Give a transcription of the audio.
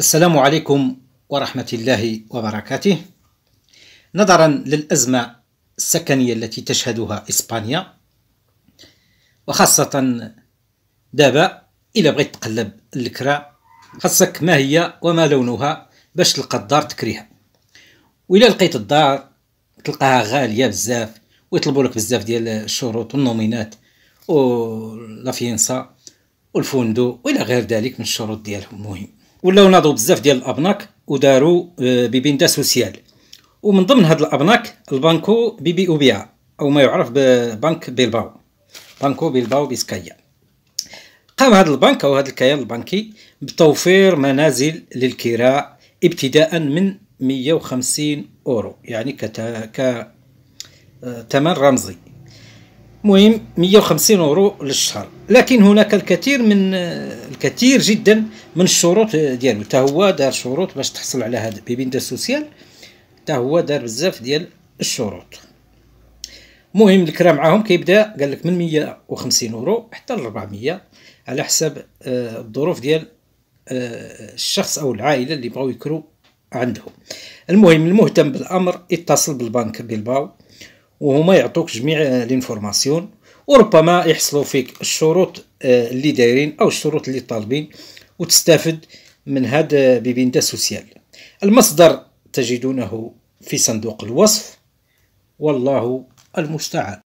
السلام عليكم ورحمة الله وبركاته. نظرا للأزمة السكنية التي تشهدها إسبانيا وخاصة دابا إلا بغيت تقلب الكرا خاصك ما هي وما لونها باش تلقى الدار تكريها وإلا لقيت الدار تلقاها غالية بزاف ويطلبوا لك بزاف ديال الشروط والنومينات ولافينسا لا والفندق والى غير ذلك من الشروط ديالهم مهم ولاو ناضوا بزاف ديال الابناك وداروا آه، بيبيندا سوسيال ومن ضمن هاد الابناك البانكو بي بي او او ما يعرف ببنك بيلباو بانكو بيلباو بيسكايا قام هذا البنك او هذا الكيان البنكي بتوفير منازل للكراء ابتداء من 150 اورو يعني كتا ك ثمن رمزي مهم 150 اورو للشهر لكن هناك الكثير من آه، الكثير جدا من الشروط ديالو حتى هو دار شروط باش تحصل على هذا بيبين دا سوسيال حتى هو دار بزاف ديال الشروط مهم الكرا معاهم كيبدا قال لك من 150 اورو حتى ل 400 على حسب آه، الظروف ديال آه، الشخص او العائله اللي بغاو يكرو عندهم المهم المهتم بالامر يتصل بالبنك بالباو وهما يعطوك جميع الانفورماسيون وربما يحصلوا فيك الشروط آه، اللي دايرين او الشروط اللي طالبين وتستافد من هذا آه، بيبيندا سوسيال المصدر تجدونه في صندوق الوصف والله المستعان